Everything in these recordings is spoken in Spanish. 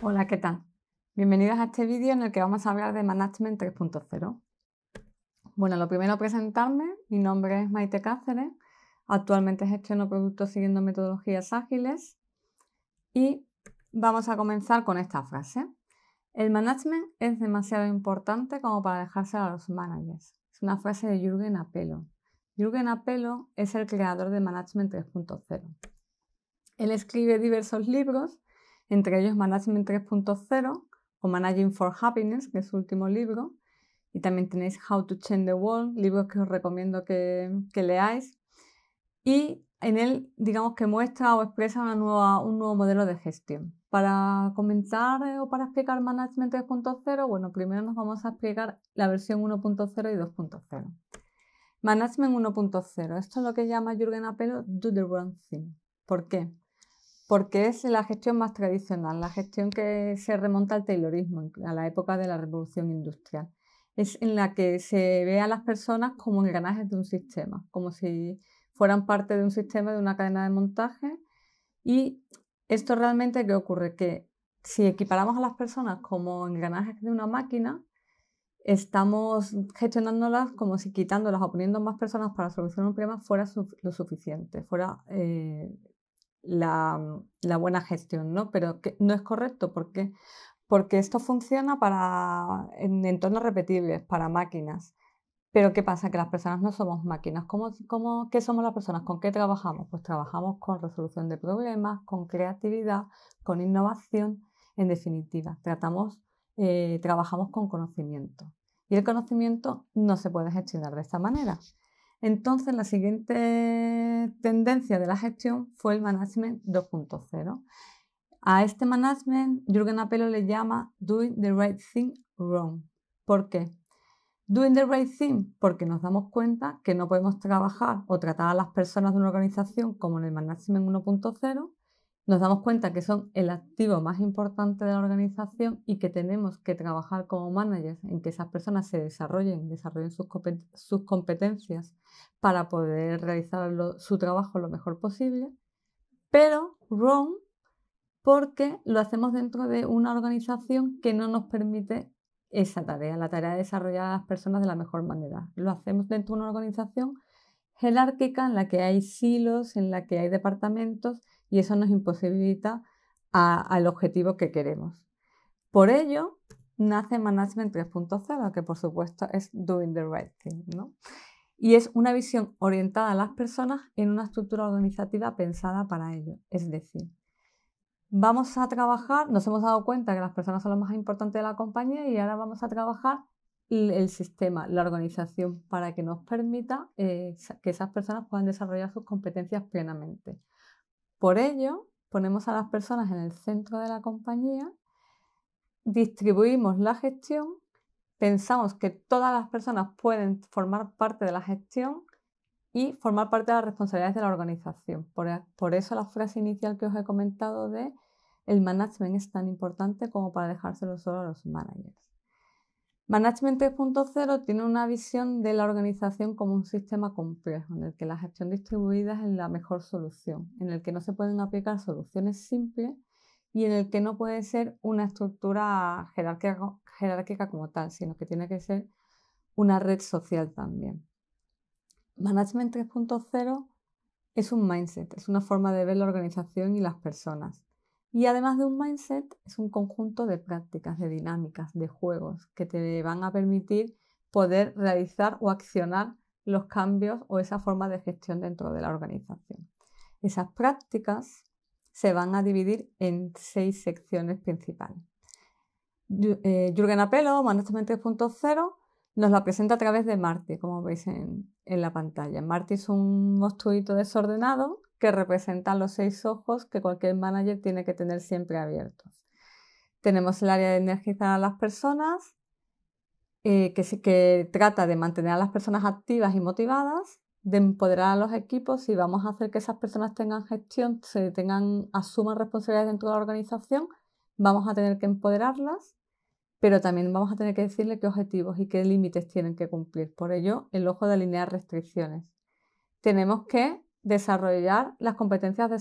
Hola, ¿qué tal? Bienvenidos a este vídeo en el que vamos a hablar de Management 3.0. Bueno, lo primero presentarme. Mi nombre es Maite Cáceres. Actualmente gestiono productos siguiendo metodologías ágiles. Y vamos a comenzar con esta frase. El management es demasiado importante como para dejárselo a los managers. Es una frase de Jürgen Apelo. Jürgen Apelo es el creador de Management 3.0. Él escribe diversos libros entre ellos Management 3.0 o Managing for Happiness, que es su último libro, y también tenéis How to Change the World, libros que os recomiendo que, leáis. Y en él, digamos que muestra o expresa un nuevo modelo de gestión. Para comentar eh, o para explicar Management 3.0, bueno, primero nos vamos a explicar la versión 1.0 y 2.0. Management 1.0, esto es lo que llama Jürgen Apelo Do the Wrong Thing. ¿Por qué? porque es la gestión más tradicional, la gestión que se remonta al taylorismo, a la época de la revolución industrial. Es en la que se ve a las personas como engranajes de un sistema, como si fueran parte de un sistema, de una cadena de montaje. Y esto realmente, ¿qué ocurre? Que si equiparamos a las personas como engranajes de una máquina, estamos gestionándolas como si quitándolas o poniendo más personas para solucionar un problema fuera lo suficiente, fuera eh, Mm, la, buena gestión, ¿no? Pero no es correcto porque, porque esto funciona para, en entornos repetibles, para máquinas. Pero ¿qué pasa? Que las personas no somos máquinas. qué somos las personas? ¿Con qué trabajamos? Pues trabajamos con resolución de problemas, con creatividad, con innovación. En definitiva, tratamos, eh, trabajamos con conocimiento. Y el conocimiento no se puede gestionar de esta manera. Entonces, la siguiente tendencia de la gestión fue el management 2.0. A este management, Jürgen Apelo le llama doing the right thing wrong. ¿Por qué? Doing the right thing, porque nos damos cuenta que no podemos trabajar o tratar a las personas de una organización como en el management 1.0 nos damos cuenta que son el activo más importante de la organización y que tenemos que trabajar como managers en que esas personas se desarrollen, desarrollen sus, competencias para poder realizar su trabajo lo mejor posible, pero wrong porque lo hacemos dentro de una organización que no nos permite esa tarea, la tarea de desarrollar a las personas de la mejor manera. Lo hacemos dentro de una organización jerárquica en la que hay silos, en la que hay departamentos y eso nos imposibilita al objetivo que queremos. Por ello, nace Management 3.0, que por supuesto es Doing the Right Thing, Y es una visión orientada a las personas en una estructura organizativa pensada para ello. Es decir, vamos a trabajar, nos hemos dado cuenta que las personas son lo más importante de la compañía y ahora vamos a trabajar el sistema, la organización, para que nos permita eh, que esas personas puedan desarrollar sus competencias plenamente. Por ello, ponemos a las personas en el centro de la compañía, distribuimos la gestión, pensamos que todas las personas pueden formar parte de la gestión y formar parte de las responsabilidades de la organización. Por, e, eso la frase inicial que os he comentado de el management es tan importante como para dejárselo solo a los managers. Management 3.0 tiene una visión de la organización como un sistema complejo, en el que la gestión distribuida es la mejor solución, en el que no se pueden aplicar soluciones simples y en el que no puede ser una estructura jerárquica, jerárquica como tal, sino que tiene que ser una red social también. Management 3.0 es un mindset, es una forma de ver la organización y las personas. Y además de un mindset, es un conjunto de prácticas, de dinámicas, de juegos que te van a permitir poder realizar o accionar los cambios o esa forma de gestión dentro de la organización. Esas prácticas se van a dividir en seis secciones principales. Eh, Jürgen Apelo, Management 3.0, nos la presenta a través de Marte, como veis en, la pantalla. Marty es un monstruito desordenado que representan los seis ojos que cualquier manager tiene que tener siempre abiertos. Tenemos el área de energizar a las personas, eh, que, que trata de mantener a las personas activas y motivadas, de empoderar a los equipos y vamos a hacer que esas personas tengan gestión, se tengan, asuman responsabilidades dentro de la organización, vamos a tener que empoderarlas, pero también vamos a tener que decirle qué objetivos y qué límites tienen que cumplir. Por ello, el ojo de alinear restricciones. Tenemos que desarrollar las competencias de,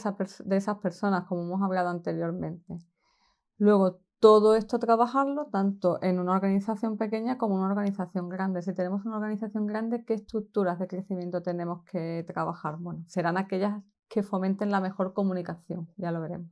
esas personas, como hemos hablado anteriormente. Luego, todo esto trabajarlo tanto en una organización pequeña como en una organización grande. Si tenemos una organización grande, ¿qué estructuras de crecimiento tenemos que trabajar? Bueno, serán aquellas que fomenten la mejor comunicación, ya lo veremos.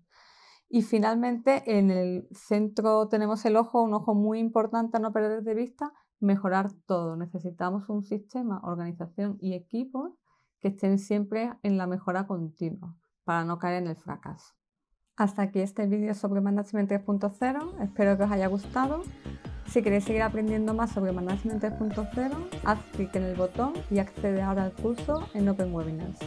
Y finalmente, en el centro tenemos el ojo, un ojo muy importante a no perder de vista, mejorar todo. Necesitamos un sistema, organización y equipo que estén siempre en la mejora continua para no caer en el fracaso. Hasta aquí este vídeo sobre Management 3.0, espero que os haya gustado. Si queréis seguir aprendiendo más sobre Management 3.0, haz clic en el botón y accede ahora al curso en Open Webinars.